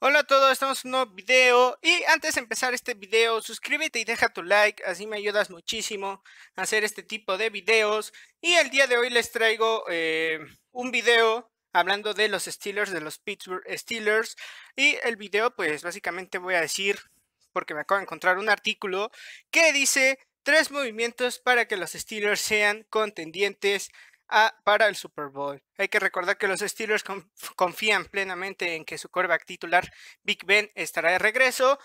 Hola a todos, estamos en un nuevo video y antes de empezar este video suscríbete y deja tu like, así me ayudas muchísimo a hacer este tipo de videos y el día de hoy les traigo eh, un video hablando de los Steelers, de los Pittsburgh Steelers y el video pues básicamente voy a decir, porque me acabo de encontrar un artículo que dice tres movimientos para que los Steelers sean contendientes Ah, para el Super Bowl. Hay que recordar que los Steelers confían plenamente en que su coreback titular Big Ben estará de regreso,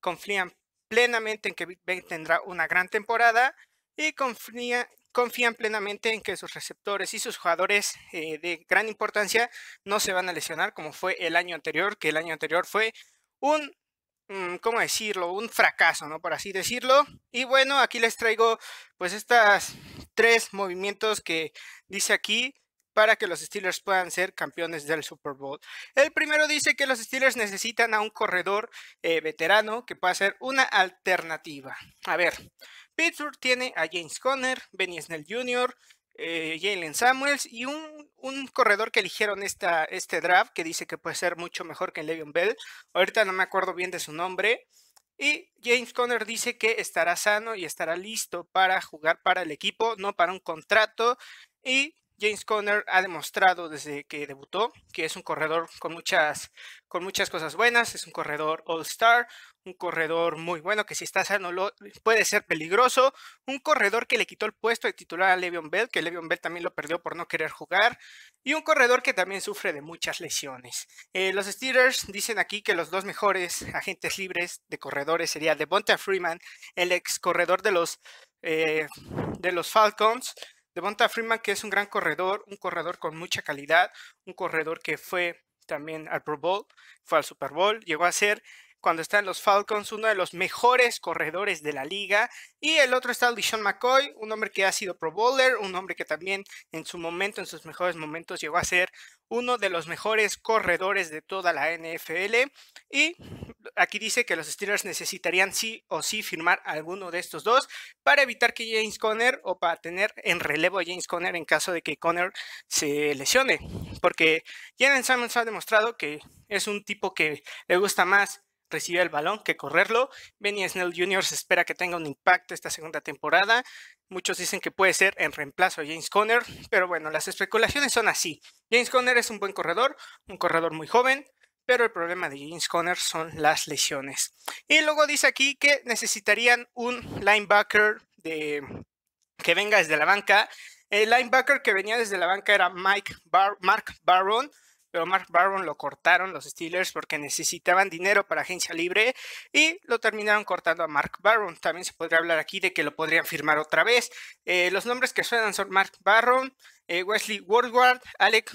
confían plenamente en que Big Ben tendrá una gran temporada y confían plenamente en que sus receptores y sus jugadores eh, de gran importancia no se van a lesionar como fue el año anterior, que el año anterior fue un mm, ¿cómo decirlo? Un fracaso, ¿no? Por así decirlo. Y bueno, aquí les traigo pues estas tres movimientos que dice aquí para que los Steelers puedan ser campeones del Super Bowl. El primero dice que los Steelers necesitan a un corredor eh, veterano que pueda ser una alternativa. A ver, Pittsburgh tiene a James Conner, Benny Snell Jr., eh, Jalen Samuels y un, corredor que eligieron esta, este draft que dice que puede ser mucho mejor que Le'Veon Bell. Ahorita no me acuerdo bien de su nombre. Y James Conner dice que estará sano y estará listo para jugar para el equipo, no para un contrato. Y James Conner ha demostrado desde que debutó que es un corredor con muchas, con muchas cosas buenas, es un corredor all-star, un corredor muy bueno que si está sano lo, puede ser peligroso, un corredor que le quitó el puesto de titular a Le'Veon Bell, que Le'Veon Bell también lo perdió por no querer jugar, y un corredor que también sufre de muchas lesiones. Eh, los Steelers dicen aquí que los dos mejores agentes libres de corredores serían Devonta Freeman, el ex corredor de los, eh, de los Falcons, Devonta Freeman, que es un gran corredor, un corredor con mucha calidad, un corredor que fue también al Pro Bowl, fue al Super Bowl, llegó a ser cuando está en los Falcons, uno de los mejores corredores de la liga. Y el otro está Deshaun McCoy, un hombre que ha sido Pro Bowler, un hombre que también en su momento, en sus mejores momentos, llegó a ser uno de los mejores corredores de toda la NFL. Y aquí dice que los Steelers necesitarían sí o sí firmar alguno de estos dos para evitar que James Conner o para tener en relevo a James Conner en caso de que Conner se lesione. Porque Jalen Simmons ha demostrado que es un tipo que le gusta más recibir el balón que correrlo. Benny Snell Jr. se espera que tenga un impacto esta segunda temporada. Muchos dicen que puede ser en reemplazo a James Conner, pero bueno, las especulaciones son así. James Conner es un buen corredor, un corredor muy joven, pero el problema de James Conner son las lesiones. Y luego dice aquí que necesitarían un linebacker que venga desde la banca. El linebacker que venía desde la banca era Mike Mark Barron, pero Mark Barron lo cortaron los Steelers porque necesitaban dinero para agencia libre y lo terminaron cortando a Mark Barron. También se podría hablar aquí de que lo podrían firmar otra vez. Eh, los nombres que suenan son Mark Barron, eh, Wesley Woodward, Alec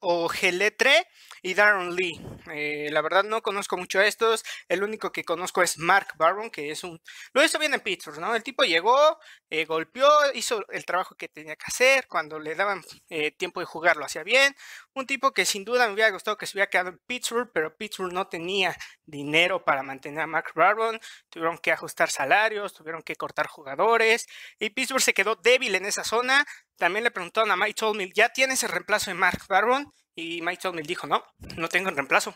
Ogeletre y Darren Lee. Eh, la verdad no conozco mucho a estos. El único que conozco es Mark Barron, que es un... Lo hizo bien en Pittsburgh, ¿no? El tipo llegó, eh, golpeó, hizo el trabajo que tenía que hacer. Cuando le daban eh, tiempo de jugar lo hacía bien. Un tipo que sin duda me hubiera gustado que se hubiera quedado en Pittsburgh, pero Pittsburgh no tenía dinero para mantener a Mark Barron. Tuvieron que ajustar salarios, tuvieron que cortar jugadores. Y Pittsburgh se quedó débil en esa zona también le preguntaron a Mike Tolmil, ¿ya tienes el reemplazo de Mark Barron? Y Mike Tolmil dijo, no, no tengo el reemplazo.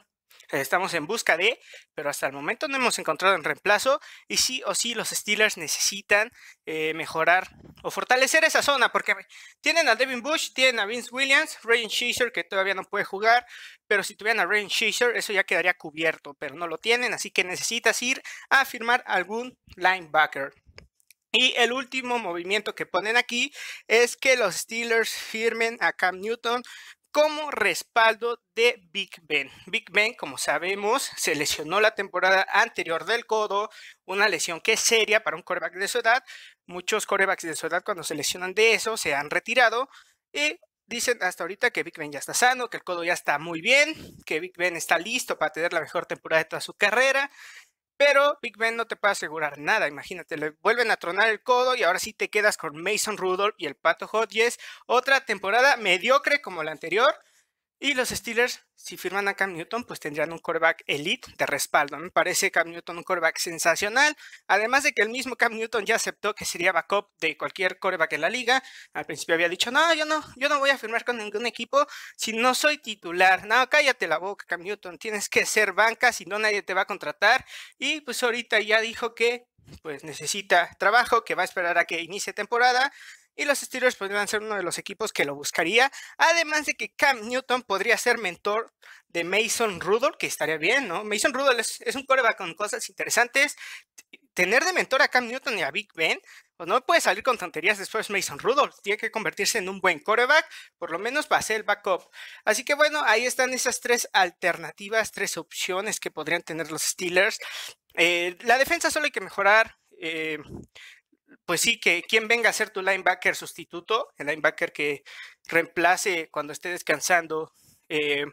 Estamos en busca de, pero hasta el momento no hemos encontrado el reemplazo. Y sí o sí, los Steelers necesitan eh, mejorar o fortalecer esa zona, porque tienen a Devin Bush, tienen a Vince Williams, Ray Shazer, que todavía no puede jugar, pero si tuvieran a Ray Shazer, eso ya quedaría cubierto, pero no lo tienen, así que necesitas ir a firmar algún linebacker. Y el último movimiento que ponen aquí es que los Steelers firmen a Cam Newton como respaldo de Big Ben. Big Ben, como sabemos, se lesionó la temporada anterior del codo, una lesión que es seria para un coreback de su edad. Muchos corebacks de su edad cuando se lesionan de eso se han retirado y dicen hasta ahorita que Big Ben ya está sano, que el codo ya está muy bien, que Big Ben está listo para tener la mejor temporada de toda su carrera pero Big Ben no te puede asegurar nada. Imagínate, le vuelven a tronar el codo y ahora sí te quedas con Mason Rudolph y el Pato Hodges. Otra temporada mediocre como la anterior. Y los Steelers, si firman a Cam Newton, pues tendrían un coreback elite de respaldo. Me parece Cam Newton un coreback sensacional. Además de que el mismo Cam Newton ya aceptó que sería backup de cualquier coreback en la liga. Al principio había dicho, no, yo no, yo no voy a firmar con ningún equipo si no soy titular. No, cállate la boca, Cam Newton. Tienes que ser banca, si no nadie te va a contratar. Y pues ahorita ya dijo que pues necesita trabajo, que va a esperar a que inicie temporada y los Steelers podrían ser uno de los equipos que lo buscaría, además de que Cam Newton podría ser mentor de Mason Rudolph, que estaría bien, ¿no? Mason Rudolph es, un coreback con cosas interesantes. Tener de mentor a Cam Newton y a Big Ben, pues no puede salir con tonterías después Mason Rudolph, tiene que convertirse en un buen coreback, por lo menos para ser el backup. Así que bueno, ahí están esas tres alternativas, tres opciones que podrían tener los Steelers. Eh, la defensa solo hay que mejorar. Eh, pues sí, que quien venga a ser tu linebacker sustituto, el linebacker que reemplace cuando esté descansando eh,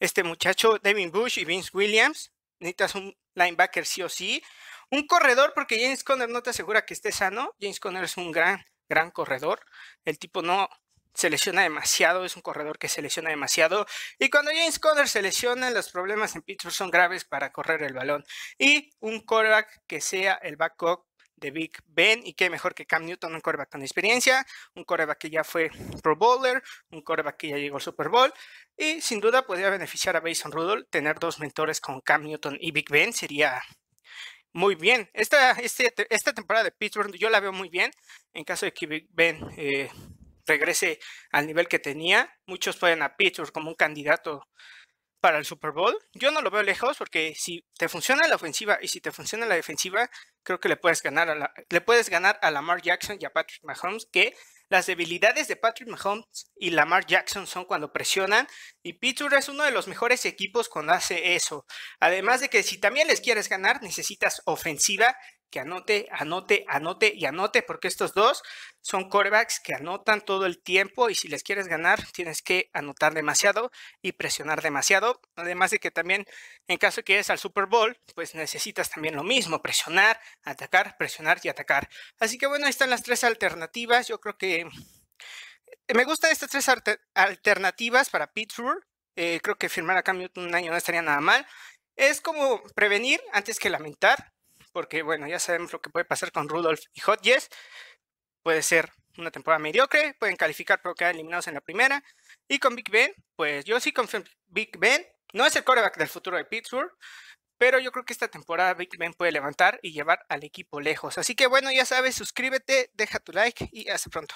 este muchacho, Devin Bush y Vince Williams, necesitas un linebacker sí o sí, un corredor porque James Conner no te asegura que esté sano, James Conner es un gran, gran corredor, el tipo no se lesiona demasiado, es un corredor que se lesiona demasiado. Y cuando James Conner se lesiona, los problemas en Pittsburgh son graves para correr el balón. Y un coreback que sea el backup de Big Ben y qué mejor que Cam Newton, un coreback con experiencia, un coreback que ya fue Pro Bowler, un coreback que ya llegó al Super Bowl y sin duda podría beneficiar a Bason Rudolph tener dos mentores con Cam Newton y Big Ben sería muy bien. Esta, este, esta temporada de Pittsburgh yo la veo muy bien en caso de que Big Ben eh, regrese al nivel que tenía. Muchos pueden a Pittsburgh como un candidato para el Super Bowl. Yo no lo veo lejos porque si te funciona la ofensiva y si te funciona la defensiva, creo que le puedes ganar a la, le puedes ganar a Lamar Jackson y a Patrick Mahomes, que las debilidades de Patrick Mahomes y Lamar Jackson son cuando presionan y Pittsburgh es uno de los mejores equipos cuando hace eso. Además de que si también les quieres ganar, necesitas ofensiva que anote, anote, anote y anote, porque estos dos son corebacks que anotan todo el tiempo y si les quieres ganar tienes que anotar demasiado y presionar demasiado. Además de que también en caso que es al Super Bowl, pues necesitas también lo mismo, presionar, atacar, presionar y atacar. Así que bueno, ahí están las tres alternativas. Yo creo que eh, me gustan estas tres alternativas para Pittsburgh. Eh, creo que firmar a cambio Newton un año no estaría nada mal. Es como prevenir antes que lamentar porque bueno, ya sabemos lo que puede pasar con Rudolf y Hot Yes. Puede ser una temporada mediocre, pueden calificar pero quedan eliminados en la primera. Y con Big Ben, pues yo sí confío en Big Ben. No es el coreback del futuro de Pittsburgh, pero yo creo que esta temporada Big Ben puede levantar y llevar al equipo lejos. Así que bueno, ya sabes, suscríbete, deja tu like y hasta pronto.